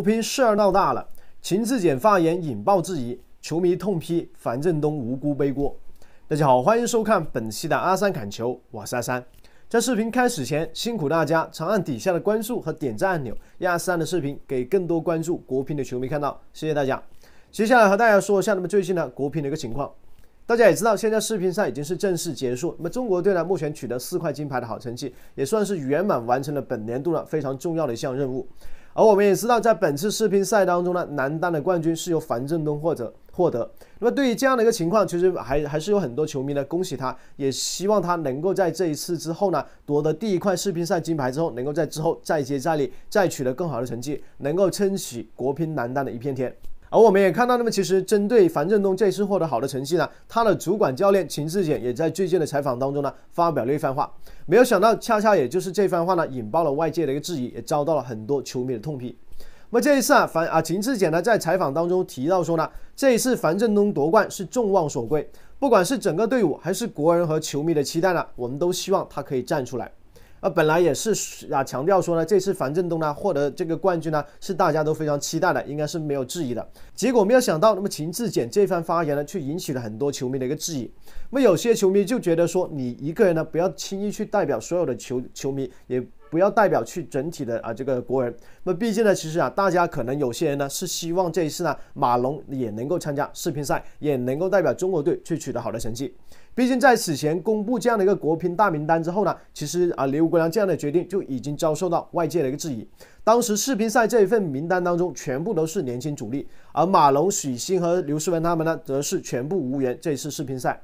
国乒事儿闹大了，秦志戬发言引爆质疑，球迷痛批樊振东无辜背锅。大家好，欢迎收看本期的阿三砍球，我是阿三。在视频开始前，辛苦大家长按底下的关注和点赞按钮，让阿三的视频给更多关注国乒的球迷看到，谢谢大家。接下来和大家说一下，那么最近呢，国乒的一个情况。大家也知道，现在世乒赛已经是正式结束，那么中国队呢，目前取得四块金牌的好成绩，也算是圆满完成了本年度呢非常重要的一项任务。而我们也知道，在本次世乒赛当中呢，男单的冠军是由樊振东获得获得。那么对于这样的一个情况，其实还还是有很多球迷呢，恭喜他，也希望他能够在这一次之后呢，夺得第一块世乒赛金牌之后，能够在之后再接再厉，再取得更好的成绩，能够撑起国乒男单的一片天。而我们也看到，那么其实针对樊振东这一次获得好的成绩呢，他的主管教练秦志戬也在最近的采访当中呢发表了一番话。没有想到，恰恰也就是这番话呢，引爆了外界的一个质疑，也遭到了很多球迷的痛批。那么这一次啊，樊啊秦志戬呢在采访当中提到说呢，这一次樊振东夺冠是众望所归，不管是整个队伍还是国人和球迷的期待呢，我们都希望他可以站出来。啊，本来也是啊，强调说呢，这次樊振东呢获得这个冠军呢，是大家都非常期待的，应该是没有质疑的。结果没有想到，那么秦志戬这番发言呢，却引起了很多球迷的一个质疑。那么有些球迷就觉得说，你一个人呢，不要轻易去代表所有的球球迷也。不要代表去整体的啊，这个国人。那毕竟呢，其实啊，大家可能有些人呢是希望这一次呢，马龙也能够参加世乒赛，也能够代表中国队去取得好的成绩。毕竟在此前公布这样的一个国乒大名单之后呢，其实啊，刘国梁这样的决定就已经遭受到外界的一个质疑。当时世乒赛这一份名单当中，全部都是年轻主力，而马龙、许昕和刘诗雯他们呢，则是全部无缘这次世乒赛。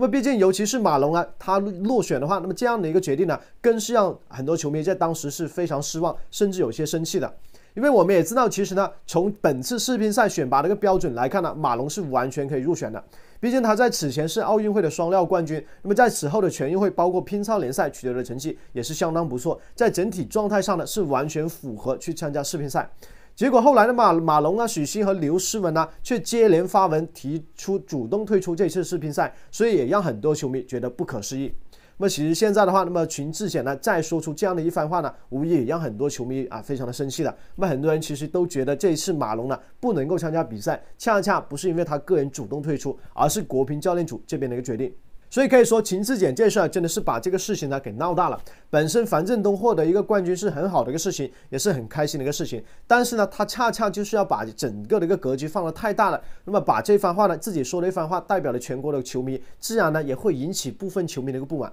那么毕竟，尤其是马龙啊，他落选的话，那么这样的一个决定呢，更是让很多球迷在当时是非常失望，甚至有些生气的。因为我们也知道，其实呢，从本次世乒赛选拔的一个标准来看呢，马龙是完全可以入选的。毕竟他在此前是奥运会的双料冠军，那么在此后的全运会包括乒超联赛取得的成绩也是相当不错，在整体状态上呢，是完全符合去参加世乒赛。结果后来的马马龙啊、许昕和刘诗雯呢，却接连发文提出主动退出这次世乒赛，所以也让很多球迷觉得不可思议。那么其实现在的话，那么群智贤呢再说出这样的一番话呢，无疑也让很多球迷啊非常的生气了。那么很多人其实都觉得这一次马龙呢不能够参加比赛，恰恰不是因为他个人主动退出，而是国乒教练组这边的一个决定。所以可以说，秦志戬这事儿真的是把这个事情呢给闹大了。本身樊振东获得一个冠军是很好的一个事情，也是很开心的一个事情。但是呢，他恰恰就是要把整个的一个格局放得太大了。那么把这番话呢，自己说的一番话，代表了全国的球迷，自然呢也会引起部分球迷的一个不满。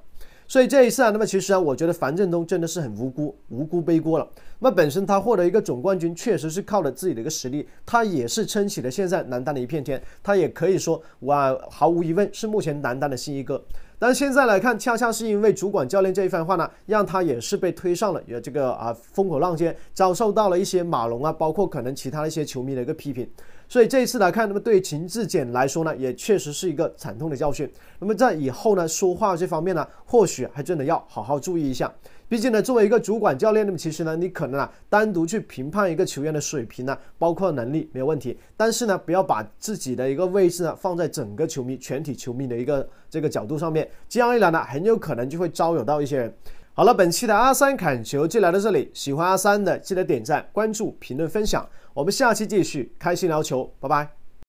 所以这一次啊，那么其实啊，我觉得樊振东真的是很无辜，无辜背锅了。那么本身他获得一个总冠军，确实是靠着自己的一个实力，他也是撑起了现在男单的一片天，他也可以说，哇，毫无疑问是目前男单的新一哥。但现在来看，恰恰是因为主管教练这一番话呢，让他也是被推上了也这个啊风口浪尖，遭受到了一些马龙啊，包括可能其他一些球迷的一个批评。所以这一次来看，那么对秦志戬来说呢，也确实是一个惨痛的教训。那么在以后呢，说话这方面呢，或许还真的要好好注意一下。毕竟呢，作为一个主管教练，那么其实呢，你可能啊，单独去评判一个球员的水平呢，包括能力没有问题。但是呢，不要把自己的一个位置呢，放在整个球迷全体球迷的一个这个角度上面。这样一来呢，很有可能就会招惹到一些人。好了，本期的阿三侃球就来到这里。喜欢阿三的，记得点赞、关注、评论、分享。我们下期继续开心聊球，拜拜。